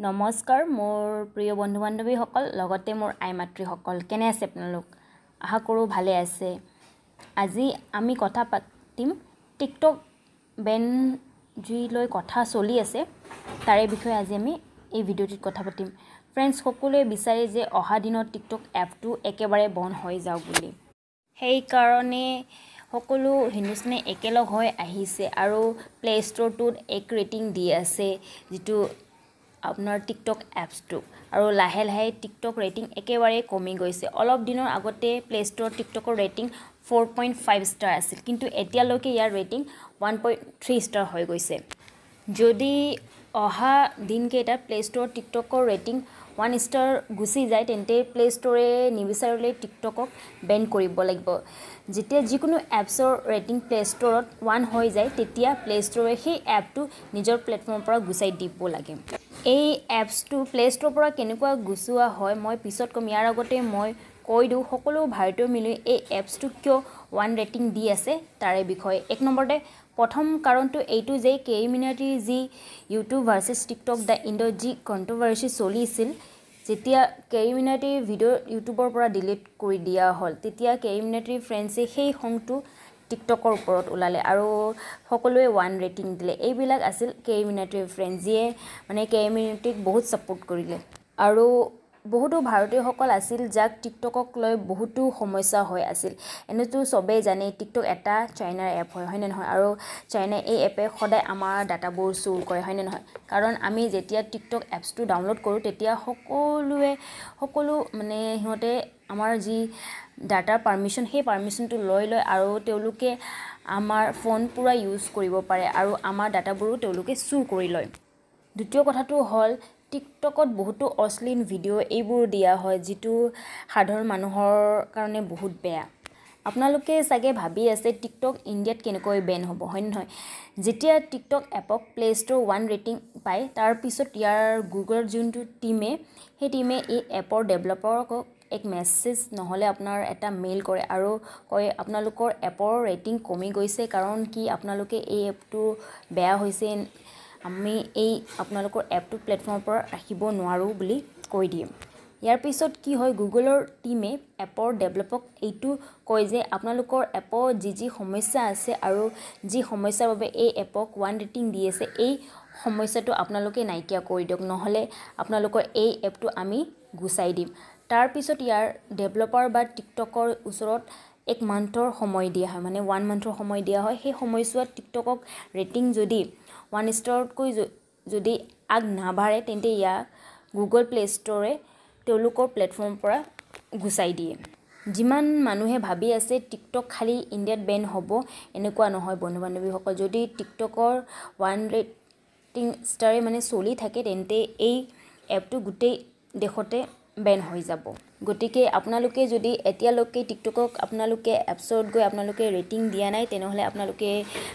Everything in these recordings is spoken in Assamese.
নমস্কাৰ মোৰ প্ৰিয় বন্ধু বান্ধৱীসকল লগতে মোৰ আই মাতৃসকল কেনে আছে আপোনালোক আশা কৰোঁ ভালে আছে আজি আমি কথা পাতিম টিকটক বেন যিলৈ কথা চলি আছে তাৰে বিষয়ে আজি আমি এই ভিডিঅ'টিত কথা পাতিম ফ্ৰেণ্ডছ সকলোৱে বিচাৰে যে অহা দিনত টিকটক এপটো একেবাৰে বন্ধ হৈ যাওক বুলি সেইকাৰণে সকলো হিন্দুস্তানে একেলগ হৈ আহিছে আৰু প্লে' ষ্ট'ৰটোত এক ৰেটিং দি আছে যিটো আপোনাৰ টিকটক এপছটো আৰু লাহে লাহে টিকটক ৰেটিং একেবাৰে কমি গৈছে অলপ দিনৰ আগতে প্লে' ষ্ট'ৰত টিকটকৰ rating four point five star আছিল কিন্তু এতিয়ালৈকে ইয়াৰ rating one point three star হৈ গৈছে যদি অহা দিনকেইটাত প্লে' ষ্ট'ৰত টিকটকৰ ৰেটিং ওৱান ষ্টাৰ গুচি যায় তেন্তে প্লে' ষ্ট'ৰে নিবিচাৰিলে টিকটকক বেন কৰিব লাগিব যেতিয়া যিকোনো এপছৰ ৰেটিং প্লে' ষ্ট'ৰত ওৱান হৈ যায় তেতিয়া প্লে' ষ্ট'ৰে সেই এপটো নিজৰ প্লেটফৰ্মৰ পৰা গুচাই দিব লাগে এই এপছটো প্লে' ষ্ট'ৰ পৰা কেনেকুৱা গুচোৱা হয় মই পিছত ক'ম ইয়াৰ আগতে মই কৈ দিওঁ সকলো ভাৰতীয় মিলি এই এপছটো কিয় ওৱান ৰেটিং দি আছে তাৰে বিষয়ে এক নম্বৰতে প্ৰথম কাৰণটো এইটো যে কেইমিনিটিৰ যি ইউটিউব ভাৰ্চেছ টিকটক দ্য ইণ্ডৰ যি কণ্ট্ৰভাৰ্চি চলিছিল যেতিয়া কেইমিনিটিৰ ভিডিঅ' ইউটিউবৰ পৰা ডিলিট কৰি দিয়া হ'ল তেতিয়া কেইমিনিটিৰ ফ্ৰেণ্ডছে সেই সংটো টিকটকৰ ওপৰত ওলালে আৰু সকলোৱে ওৱান ৰেটিং দিলে এইবিলাক আছিল কে ইমিনাটিৰ ফ্ৰেণ্ড যিয়ে মানে কে ইমিনাটিক বহুত ছাপোৰ্ট কৰিলে আৰু বহুতো ভাৰতীয়সকল আছিল যাক টিকটকক লৈ বহুতো সমস্যা হৈ আছিল এনেতো চবেই জানেই টিকটক এটা চাইনাৰ এপ হয় হয়নে নহয় আৰু চাইনাই এই এপে সদায় আমাৰ ডাটাবোৰ চুৰ কৰে হয়নে নহয় কাৰণ আমি যেতিয়া টিকটক এপছটো ডাউনলোড কৰোঁ তেতিয়া সকলোৱে সকলো মানে সিহঁতে আমাৰ যি ডাটাৰ পাৰ্মিশ্যন সেই পাৰ্মিশ্যনটো লৈ লয় আৰু তেওঁলোকে আমাৰ ফোন পূৰা ইউজ কৰিব পাৰে আৰু আমাৰ ডাটাবোৰো তেওঁলোকে চুৰ কৰি লয় দ্বিতীয় কথাটো হ'ল টিকটকত বহুতো অশ্লীন ভিডিঅ' এইবোৰ দিয়া হয় যিটো সাধাৰণ মানুহৰ কাৰণে বহুত বেয়া আপোনালোকে চাগে ভাবি আছে টিকটক ইণ্ডিয়াত কেনেকৈ বেন হ'ব হয় নহয় যেতিয়া টিকটক এপক প্লে ষ্ট'ৰ ওৱান ৰেটিং পায় তাৰপিছত ইয়াৰ গুগলৰ যোনটো টীমে সেই টিমে এই এপৰ ডেভেলপাৰকক এক মেছেজ নহ'লে আপোনাৰ এটা মেইল কৰে আৰু কয় আপোনালোকৰ এপৰ ৰেটিং কমি গৈছে কাৰণ কি আপোনালোকে এই এপটো বেয়া হৈছে আমি এই আপোনালোকৰ এপটো প্লেটফৰ্মৰ পৰা ৰাখিব নোৱাৰোঁ বুলি কৈ দিম ইয়াৰ পিছত কি হয় গুগলৰ টীমে এপৰ ডেভেলপক এইটো কয় যে আপোনালোকৰ এপৰ যি যি সমস্যা আছে আৰু যি সমস্যাৰ বাবে এই এপক ওৱান ৰেটিং দি আছে এই সমস্যাটো আপোনালোকে নাইকিয়া কৰি দিয়ক নহ'লে আপোনালোকৰ এই এপটো আমি গুচাই দিম তাৰপিছত ইয়াৰ ডেভেলপাৰ বা টিকটকৰ ওচৰত এক মান্থৰ সময় দিয়া হয় মানে ওৱান মান্থৰ সময় দিয়া হয় সেই সময়ছোৱাত টিকটকক ৰেটিং যদি ওৱান ষ্টাৰতকৈ যদি আগ নাবাঢ়ে তেন্তে ইয়াক গুগল প্লে' ষ্ট'ৰে তেওঁলোকৰ প্লেটফৰ্মৰ পৰা গুচাই দিয়ে যিমান মানুহে ভাবি আছে টিকটক খালী ইণ্ডিয়াত বেন হ'ব এনেকুৱা নহয় বন্ধু বান্ধৱীসকল যদি টিকটকৰ ওৱান ৰেটিং ষ্টাৰে মানে চলি থাকে তেন্তে এই এপটো গোটেই দেশতে বেন হৈ যাব গতিকে আপোনালোকে যদি এতিয়ালৈকে টিকটকক আপোনালোকে এপছত গৈ আপোনালোকে ৰেটিং দিয়া নাই তেনেহ'লে আপোনালোকে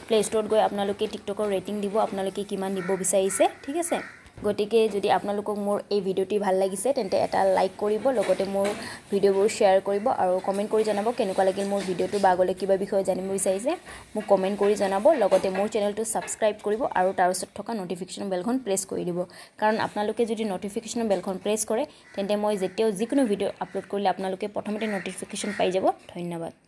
প্লে ষ্ট'ৰত গৈ আপোনালোকে টিকটকৰ ৰেটিং দিব আপোনালোকে কিমান দিব বিচাৰিছে ঠিক আছে গতিকে যদি আপোনালোকক মোৰ এই ভিডিঅ'টি ভাল লাগিছে তেন্তে এটা লাইক কৰিব লগতে মোৰ ভিডিঅ'বোৰ শ্বেয়াৰ কৰিব আৰু কমেণ্ট কৰি জনাব কেনেকুৱা লাগিল মোৰ ভিডিঅ'টো বা আগলৈ কিবা বিষয়ে জানিব বিচাৰিছে মোক কমেণ্ট কৰি জনাব লগতে মোৰ চেনেলটো ছাবস্ক্ৰাইব কৰিব আৰু তাৰপিছত থকা নটিফিকেশ্যন বেলখন প্ৰেছ কৰি দিব কাৰণ আপোনালোকে যদি নটিফিকেশ্যন বেলখন প্ৰেছ কৰে তেন্তে মই যেতিয়াও যিকোনো ভিডিঅ' আপলোড কৰিলে আপোনালোকে প্ৰথমতে নটিফিকেশ্যন পাই যাব ধন্যবাদ